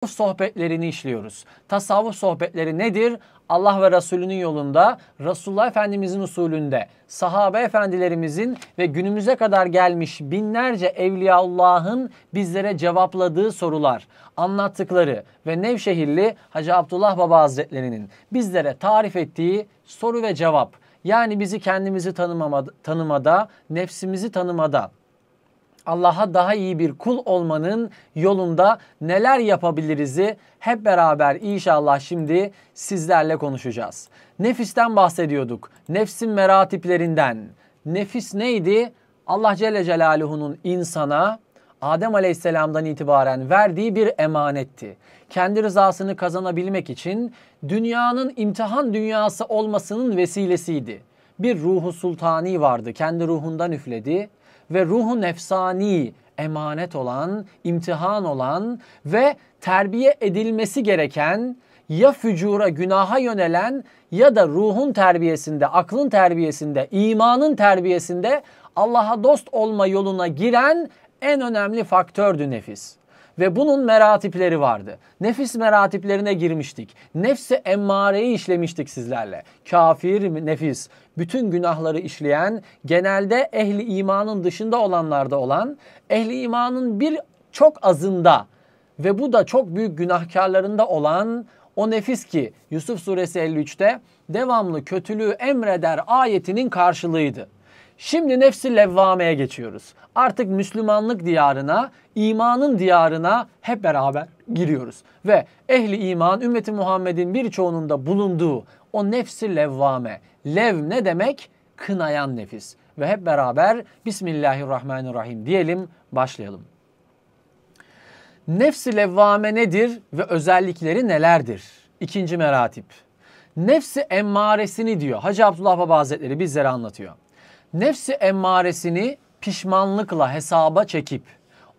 Tasavvuf sohbetlerini işliyoruz. Tasavvuf sohbetleri nedir? Allah ve Resulünün yolunda, Resulullah Efendimizin usulünde, sahabe efendilerimizin ve günümüze kadar gelmiş binlerce Evliyaullah'ın bizlere cevapladığı sorular, anlattıkları ve Nevşehirli Hacı Abdullah Baba Hazretleri'nin bizlere tarif ettiği soru ve cevap. Yani bizi kendimizi tanımada, tanımada nefsimizi tanımada, Allah'a daha iyi bir kul olmanın yolunda neler yapabiliriz'i hep beraber inşallah şimdi sizlerle konuşacağız. Nefisten bahsediyorduk. Nefsin meratiplerinden. Nefis neydi? Allah Celle Celaluhu'nun insana Adem Aleyhisselam'dan itibaren verdiği bir emanetti. Kendi rızasını kazanabilmek için dünyanın imtihan dünyası olmasının vesilesiydi. Bir ruhu sultani vardı. Kendi ruhundan üfledi ve ruhu nefsani emanet olan, imtihan olan ve terbiye edilmesi gereken ya fücura, günaha yönelen ya da ruhun terbiyesinde, aklın terbiyesinde, imanın terbiyesinde Allah'a dost olma yoluna giren en önemli faktördü nefis. Ve bunun meratipleri vardı. Nefis meratiplerine girmiştik. Nefse emmareyi işlemiştik sizlerle. Kafir nefis, bütün günahları işleyen, genelde ehli imanın dışında olanlarda olan, ehli imanın bir çok azında ve bu da çok büyük günahkarlarında olan o nefis ki Yusuf suresi 53'te devamlı kötülüğü emreder ayetinin karşılığıydı. Şimdi nefsi levvameye geçiyoruz. Artık Müslümanlık diyarına, imanın diyarına hep beraber giriyoruz. Ve ehli iman, ümmeti Muhammed'in birçoğunun da bulunduğu o nefsi levvame. Lev ne demek? Kınayan nefis. Ve hep beraber Bismillahirrahmanirrahim diyelim, başlayalım. Nefsi levvame nedir ve özellikleri nelerdir? İkinci meratip. Nefsi emmaresini diyor. Hacı Abdullah Baba Hazretleri bizlere anlatıyor nefsi emmaresini pişmanlıkla hesaba çekip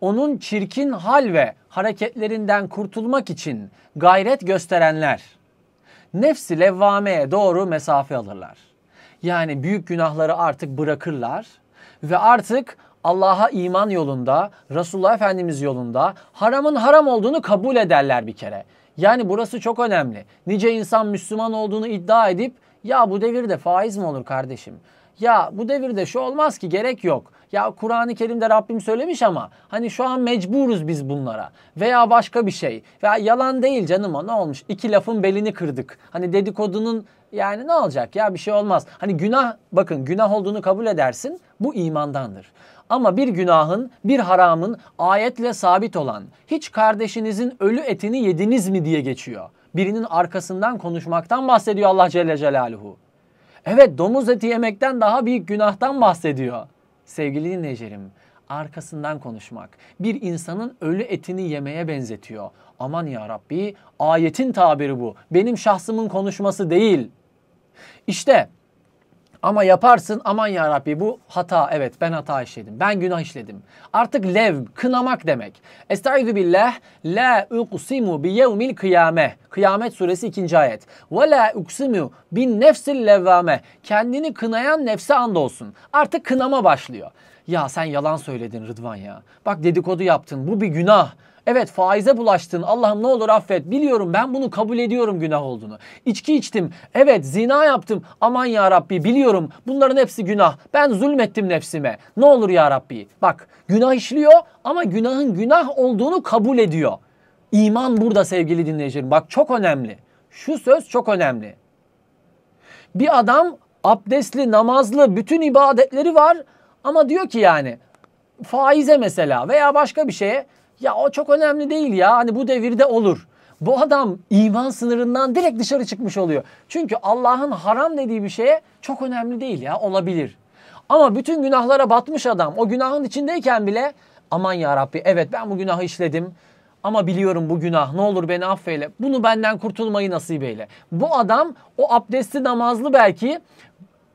onun çirkin hal ve hareketlerinden kurtulmak için gayret gösterenler nefsi levvameye doğru mesafe alırlar. Yani büyük günahları artık bırakırlar ve artık Allah'a iman yolunda, Resulullah Efendimiz yolunda haramın haram olduğunu kabul ederler bir kere. Yani burası çok önemli. Nice insan Müslüman olduğunu iddia edip ya bu devirde faiz mi olur kardeşim? ya bu devirde şu olmaz ki gerek yok. Ya Kur'an-ı Kerim'de Rabbim söylemiş ama hani şu an mecburuz biz bunlara. Veya başka bir şey. Veya yalan değil canım o ne olmuş? İki lafın belini kırdık. Hani dedikodunun yani ne olacak ya bir şey olmaz. Hani günah bakın günah olduğunu kabul edersin bu imandandır. Ama bir günahın, bir haramın ayetle sabit olan hiç kardeşinizin ölü etini yediniz mi diye geçiyor. Birinin arkasından konuşmaktan bahsediyor Allah Celle Celaluhu. Evet domuz eti yemekten daha büyük günahtan bahsediyor. Sevgili dinleyicilerim arkasından konuşmak bir insanın ölü etini yemeye benzetiyor. Aman ya Rabbi ayetin tabiri bu. Benim şahsımın konuşması değil. İşte ama yaparsın aman ya Rabbi bu hata evet ben hata işledim. Ben günah işledim. Artık lev kınamak demek. Estaizu billah la uqsimu bi yevmil kıyame. Kıyamet suresi 2. ayet. Ve la uqsimu bin nefsil levvame. Kendini kınayan nefse andolsun. Artık kınama başlıyor. Ya sen yalan söyledin Rıdvan ya. Bak dedikodu yaptın. Bu bir günah. Evet faize bulaştın. Allah'ım ne olur affet. Biliyorum ben bunu kabul ediyorum günah olduğunu. İçki içtim. Evet zina yaptım. Aman ya Rabbi biliyorum. Bunların hepsi günah. Ben zulmettim nefsime. Ne olur ya Rabbi. Bak günah işliyor ama günahın günah olduğunu kabul ediyor. İman burada sevgili dinleyicilerim. Bak çok önemli. Şu söz çok önemli. Bir adam abdestli, namazlı, bütün ibadetleri var ama diyor ki yani faize mesela veya başka bir şeye ya o çok önemli değil ya. Hani bu devirde olur. Bu adam iman sınırından direkt dışarı çıkmış oluyor. Çünkü Allah'ın haram dediği bir şeye çok önemli değil ya olabilir. Ama bütün günahlara batmış adam o günahın içindeyken bile aman ya Rabbi evet ben bu günahı işledim ama biliyorum bu günah ne olur beni affeyle. Bunu benden kurtulmayı nasip eyle. Bu adam o abdestli namazlı belki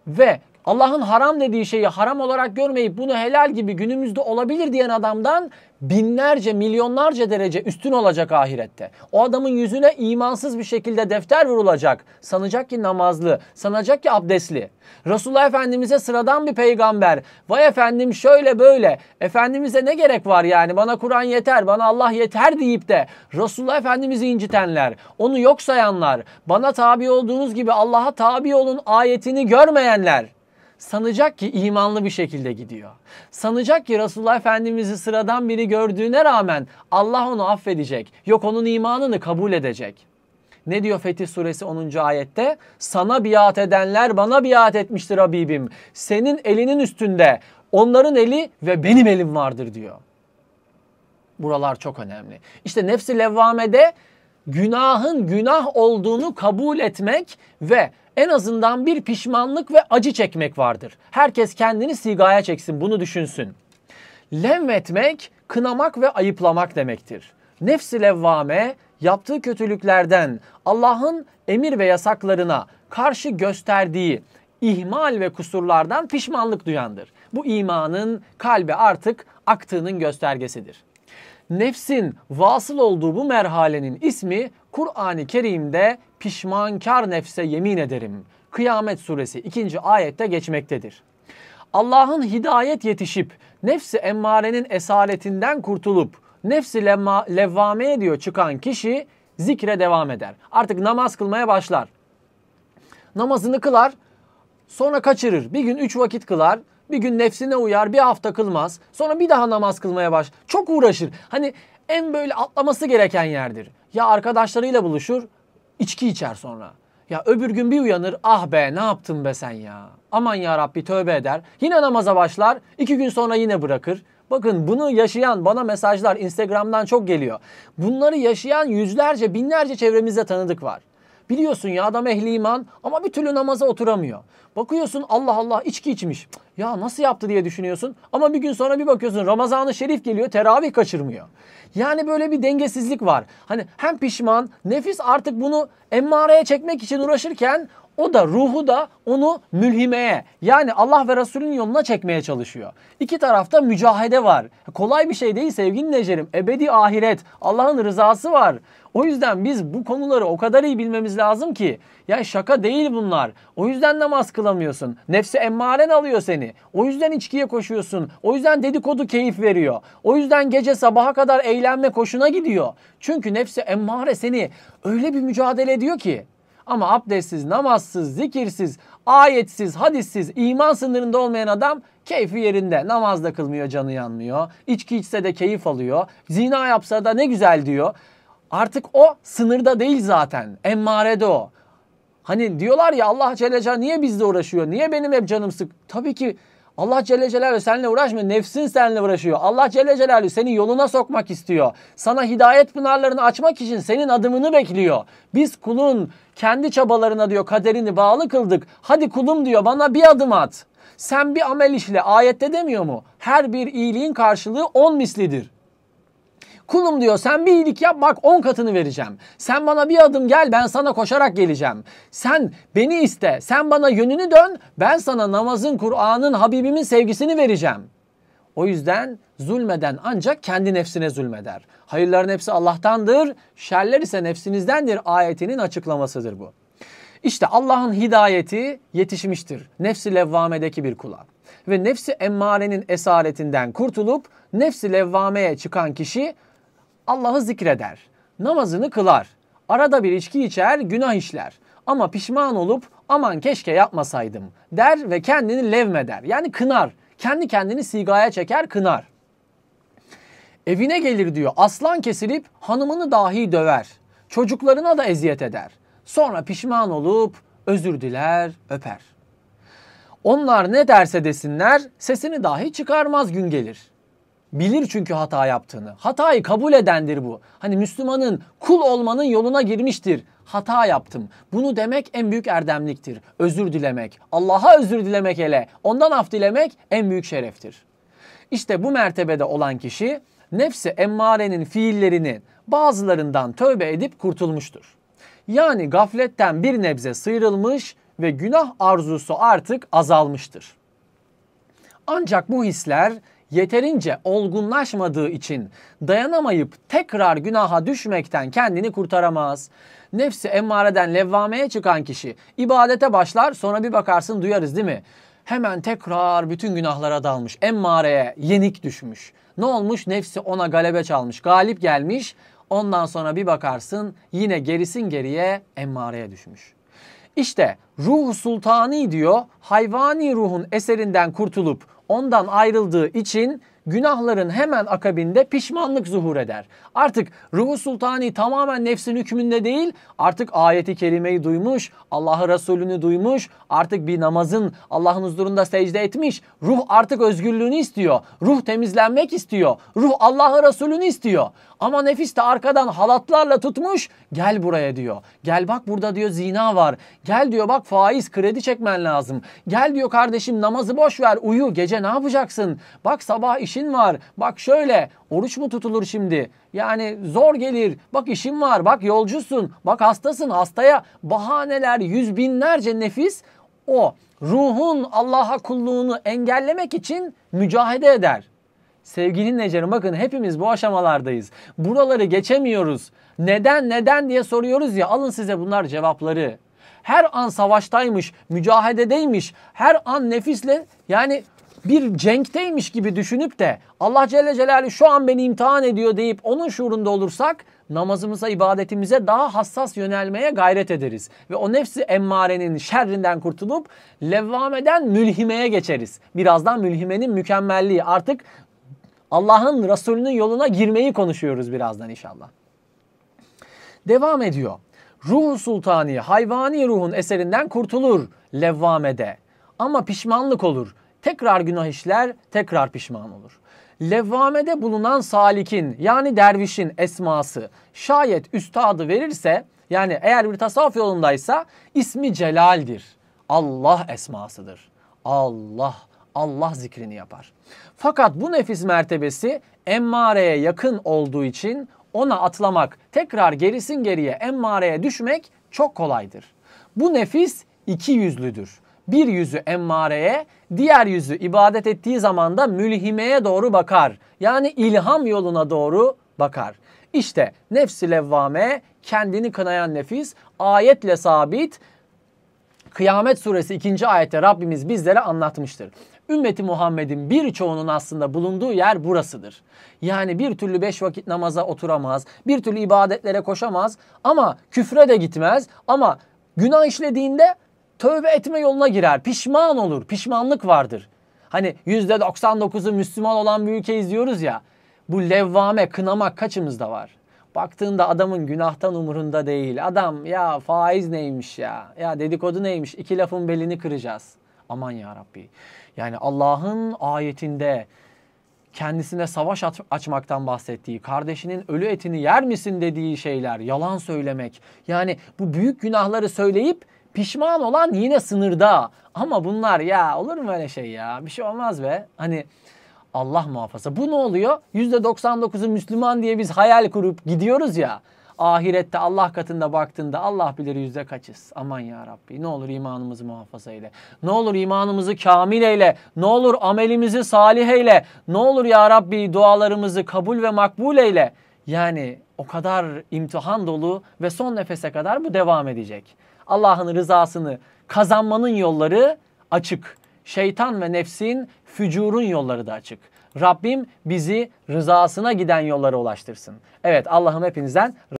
ve Allah'ın haram dediği şeyi haram olarak görmeyip bunu helal gibi günümüzde olabilir diyen adamdan binlerce, milyonlarca derece üstün olacak ahirette. O adamın yüzüne imansız bir şekilde defter vurulacak. Sanacak ki namazlı, sanacak ki abdestli. Resulullah Efendimiz'e sıradan bir peygamber. Vay efendim şöyle böyle. Efendimiz'e ne gerek var yani? Bana Kur'an yeter, bana Allah yeter deyip de Resulullah Efendimiz'i incitenler, onu yok sayanlar, bana tabi olduğunuz gibi Allah'a tabi olun ayetini görmeyenler sanacak ki imanlı bir şekilde gidiyor. Sanacak ki Resulullah Efendimiz'i sıradan biri gördüğüne rağmen Allah onu affedecek. Yok onun imanını kabul edecek. Ne diyor Fetih Suresi 10. ayette? Sana biat edenler bana biat etmiştir Habibim. Senin elinin üstünde onların eli ve benim elim vardır diyor. Buralar çok önemli. İşte nefsi levvamede günahın günah olduğunu kabul etmek ve en azından bir pişmanlık ve acı çekmek vardır. Herkes kendini sigaya çeksin, bunu düşünsün. Lemmetmek, kınamak ve ayıplamak demektir. Nefsi levvame, yaptığı kötülüklerden Allah'ın emir ve yasaklarına karşı gösterdiği ihmal ve kusurlardan pişmanlık duyandır. Bu imanın kalbe artık aktığının göstergesidir nefsin vasıl olduğu bu merhalenin ismi Kur'an-ı Kerim'de pişmankar nefse yemin ederim. Kıyamet suresi 2. ayette geçmektedir. Allah'ın hidayet yetişip nefsi emmarenin esaretinden kurtulup nefsi levva, levvameye diyor çıkan kişi zikre devam eder. Artık namaz kılmaya başlar. Namazını kılar sonra kaçırır. Bir gün üç vakit kılar bir gün nefsine uyar, bir hafta kılmaz. Sonra bir daha namaz kılmaya baş. Çok uğraşır. Hani en böyle atlaması gereken yerdir. Ya arkadaşlarıyla buluşur, içki içer sonra. Ya öbür gün bir uyanır, ah be ne yaptın be sen ya. Aman ya Rabbi tövbe eder. Yine namaza başlar, iki gün sonra yine bırakır. Bakın bunu yaşayan bana mesajlar Instagram'dan çok geliyor. Bunları yaşayan yüzlerce, binlerce çevremizde tanıdık var. Biliyorsun ya adam ehli iman ama bir türlü namaza oturamıyor. Bakıyorsun Allah Allah içki içmiş. Ya nasıl yaptı diye düşünüyorsun ama bir gün sonra bir bakıyorsun Ramazan-ı Şerif geliyor teravih kaçırmıyor. Yani böyle bir dengesizlik var. Hani hem pişman nefis artık bunu emmareye çekmek için uğraşırken o da ruhu da onu mülhimeye yani Allah ve Resul'ün yoluna çekmeye çalışıyor. İki tarafta mücahede var. Kolay bir şey değil sevgili Necerim. Ebedi ahiret, Allah'ın rızası var. O yüzden biz bu konuları o kadar iyi bilmemiz lazım ki ya şaka değil bunlar. O yüzden namaz kılamıyorsun. Nefsi emmaren alıyor seni. O yüzden içkiye koşuyorsun. O yüzden dedikodu keyif veriyor. O yüzden gece sabaha kadar eğlenme koşuna gidiyor. Çünkü nefsi emmare seni öyle bir mücadele ediyor ki. Ama abdestsiz, namazsız, zikirsiz, ayetsiz, hadissiz, iman sınırında olmayan adam keyfi yerinde. Namaz da kılmıyor, canı yanmıyor. İçki içse de keyif alıyor. Zina yapsa da ne güzel diyor. Artık o sınırda değil zaten. Emmarede o. Hani diyorlar ya Allah Celle Celaluhu niye bizle uğraşıyor? Niye benim hep canım sık? Tabii ki Allah Celle Celaluhu seninle uğraşmıyor. Nefsin seninle uğraşıyor. Allah Celle Celaluhu seni yoluna sokmak istiyor. Sana hidayet pınarlarını açmak için senin adımını bekliyor. Biz kulun kendi çabalarına diyor kaderini bağlı kıldık. Hadi kulum diyor bana bir adım at. Sen bir amel işle. Ayette demiyor mu? Her bir iyiliğin karşılığı on mislidir. Kulum diyor sen bir iyilik yap bak on katını vereceğim. Sen bana bir adım gel ben sana koşarak geleceğim. Sen beni iste sen bana yönünü dön ben sana namazın Kur'an'ın Habibimin sevgisini vereceğim. O yüzden zulmeden ancak kendi nefsine zulmeder. Hayırların hepsi Allah'tandır, şerler ise nefsinizdendir ayetinin açıklamasıdır bu. İşte Allah'ın hidayeti yetişmiştir nefsi levvamedeki bir kula. Ve nefsi emmarenin esaretinden kurtulup nefsi levvameye çıkan kişi Allah'ı zikreder, namazını kılar, arada bir içki içer, günah işler. Ama pişman olup aman keşke yapmasaydım der ve kendini levmeder. Yani kınar. Kendi kendini sigaya çeker, kınar. Evine gelir diyor. Aslan kesilip hanımını dahi döver. Çocuklarına da eziyet eder. Sonra pişman olup özür diler, öper. Onlar ne derse desinler sesini dahi çıkarmaz gün gelir. Bilir çünkü hata yaptığını. Hatayı kabul edendir bu. Hani Müslümanın kul olmanın yoluna girmiştir. Hata yaptım. Bunu demek en büyük erdemliktir. Özür dilemek. Allah'a özür dilemek hele. Ondan af dilemek en büyük şereftir. İşte bu mertebede olan kişi nefsi emmarenin fiillerinin bazılarından tövbe edip kurtulmuştur. Yani gafletten bir nebze sıyrılmış ve günah arzusu artık azalmıştır. Ancak bu hisler yeterince olgunlaşmadığı için dayanamayıp tekrar günaha düşmekten kendini kurtaramaz. Nefsi emmareden levvameye çıkan kişi ibadete başlar sonra bir bakarsın duyarız değil mi? Hemen tekrar bütün günahlara dalmış. Emmareye yenik düşmüş. Ne olmuş? Nefsi ona galebe çalmış. Galip gelmiş. Ondan sonra bir bakarsın yine gerisin geriye emmareye düşmüş. İşte ruh sultani diyor hayvani ruhun eserinden kurtulup ondan ayrıldığı için günahların hemen akabinde pişmanlık zuhur eder. Artık ruhu sultani tamamen nefsin hükmünde değil, artık ayeti kerimeyi duymuş, Allah'ı Resulünü duymuş, artık bir namazın Allah'ın huzurunda secde etmiş. Ruh artık özgürlüğünü istiyor. Ruh temizlenmek istiyor. Ruh Allah'ı Resulünü istiyor. Ama nefis de arkadan halatlarla tutmuş, gel buraya diyor. Gel bak burada diyor zina var. Gel diyor bak faiz, kredi çekmen lazım. Gel diyor kardeşim namazı boş ver, uyu, gece ne yapacaksın? Bak sabah iş işin var. Bak şöyle oruç mu tutulur şimdi? Yani zor gelir. Bak işin var. Bak yolcusun. Bak hastasın. Hastaya bahaneler yüz binlerce nefis o ruhun Allah'a kulluğunu engellemek için mücahede eder. Sevgili dinleyicilerim bakın hepimiz bu aşamalardayız. Buraları geçemiyoruz. Neden neden diye soruyoruz ya alın size bunlar cevapları. Her an savaştaymış, mücahededeymiş. Her an nefisle yani bir cenkteymiş gibi düşünüp de Allah Celle Celaluhu şu an beni imtihan ediyor deyip onun şuurunda olursak namazımıza, ibadetimize daha hassas yönelmeye gayret ederiz. Ve o nefsi emmarenin şerrinden kurtulup levvameden mülhimeye geçeriz. Birazdan mülhimenin mükemmelliği artık Allah'ın Resulünün yoluna girmeyi konuşuyoruz birazdan inşallah. Devam ediyor. Ruhu sultani, hayvani ruhun eserinden kurtulur levvamede. Ama pişmanlık olur. Tekrar günah işler, tekrar pişman olur. Levvamede bulunan salikin yani dervişin esması şayet üstadı verirse yani eğer bir tasavvuf yolundaysa ismi celaldir. Allah esmasıdır. Allah, Allah zikrini yapar. Fakat bu nefis mertebesi emmareye yakın olduğu için ona atlamak, tekrar gerisin geriye emmareye düşmek çok kolaydır. Bu nefis iki yüzlüdür bir yüzü emmareye, diğer yüzü ibadet ettiği zaman da mülhimeye doğru bakar. Yani ilham yoluna doğru bakar. İşte nefsi levvame, kendini kınayan nefis, ayetle sabit, Kıyamet suresi 2. ayette Rabbimiz bizlere anlatmıştır. Ümmeti Muhammed'in birçoğunun aslında bulunduğu yer burasıdır. Yani bir türlü beş vakit namaza oturamaz, bir türlü ibadetlere koşamaz ama küfre de gitmez ama günah işlediğinde tövbe etme yoluna girer. Pişman olur. Pişmanlık vardır. Hani %99'u Müslüman olan bir ülkeyiz diyoruz ya. Bu levvame kınama, kaçımızda var? Baktığında adamın günahtan umurunda değil. Adam ya faiz neymiş ya? Ya dedikodu neymiş? İki lafın belini kıracağız. Aman ya Rabbi. Yani Allah'ın ayetinde kendisine savaş açmaktan bahsettiği, kardeşinin ölü etini yer misin dediği şeyler, yalan söylemek. Yani bu büyük günahları söyleyip Pişman olan yine sınırda. Ama bunlar ya olur mu öyle şey ya? Bir şey olmaz be. Hani Allah muhafaza. Bu ne oluyor? %99'u Müslüman diye biz hayal kurup gidiyoruz ya. Ahirette Allah katında baktığında Allah bilir yüzde kaçız. Aman ya Rabbi ne olur imanımızı muhafaza eyle. Ne olur imanımızı kamil eyle. Ne olur amelimizi salih eyle. Ne olur ya Rabbi dualarımızı kabul ve makbul eyle. Yani o kadar imtihan dolu ve son nefese kadar bu devam edecek. Allah'ın rızasını kazanmanın yolları açık. Şeytan ve nefsin fücurun yolları da açık. Rabbim bizi rızasına giden yollara ulaştırsın. Evet Allah'ım hepinizden